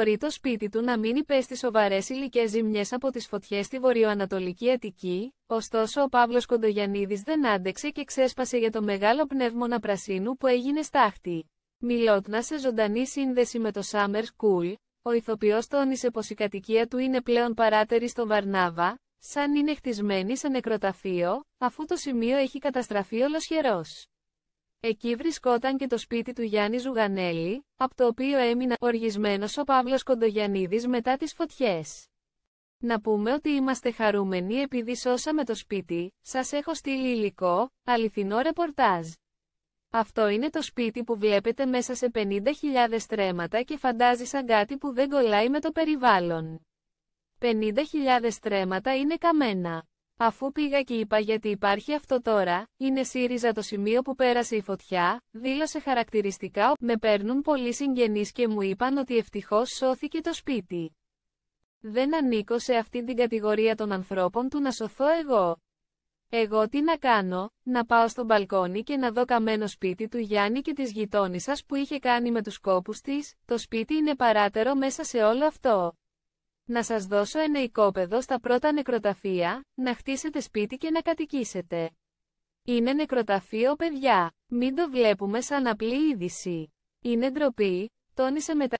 μπορεί το σπίτι του να μην υπέστη σοβαρές υλικέ ζημιές από τις φωτιές στη βορειοανατολική Αττική, ωστόσο ο Παύλος Κοντογιανίδη δεν άντεξε και ξέσπασε για το μεγάλο πνεύμονα πρασίνου που έγινε στάχτη. Μιλότνα σε ζωντανή σύνδεση με το Summer School, ο ηθοποιός τόνισε πως η κατοικία του είναι πλέον παράτερη στο Βαρνάβα, σαν είναι χτισμένη σε νεκροταφείο, αφού το σημείο έχει καταστραφεί ολοσχερός. Εκεί βρισκόταν και το σπίτι του Γιάννη Ζουγανέλη, από το οποίο έμεινα οργισμένος ο Παύλος Κοντογιαννίδης μετά τις φωτιές. Να πούμε ότι είμαστε χαρούμενοι επειδή σώσαμε το σπίτι, σας έχω στείλει υλικό, αληθινό ρεπορτάζ. Αυτό είναι το σπίτι που βλέπετε μέσα σε 50.000 στρέμματα και φαντάζει σαν κάτι που δεν κολλάει με το περιβάλλον. 50.000 στρέμματα είναι καμένα. Αφού πήγα και είπα γιατί υπάρχει αυτό τώρα, είναι ΣΥΡΙΖΑ το σημείο που πέρασε η φωτιά, δήλωσε χαρακτηριστικά με παίρνουν πολλοί συγγενείς και μου είπαν ότι ευτυχώς σώθηκε το σπίτι. Δεν ανήκω σε αυτήν την κατηγορία των ανθρώπων του να σωθώ εγώ. Εγώ τι να κάνω, να πάω στο μπαλκόνι και να δω καμένο σπίτι του Γιάννη και της γειτόνισσας που είχε κάνει με τους κόπους της, το σπίτι είναι παράτερο μέσα σε όλο αυτό να σας δώσω ένα οικόπεδο στα πρώτα νεκροταφεία, να χτίσετε σπίτι και να κατοικήσετε. Είναι νεκροταφείο παιδιά, μην το βλέπουμε σαν απλή είδηση. Είναι ντροπή, τόνισε μετά.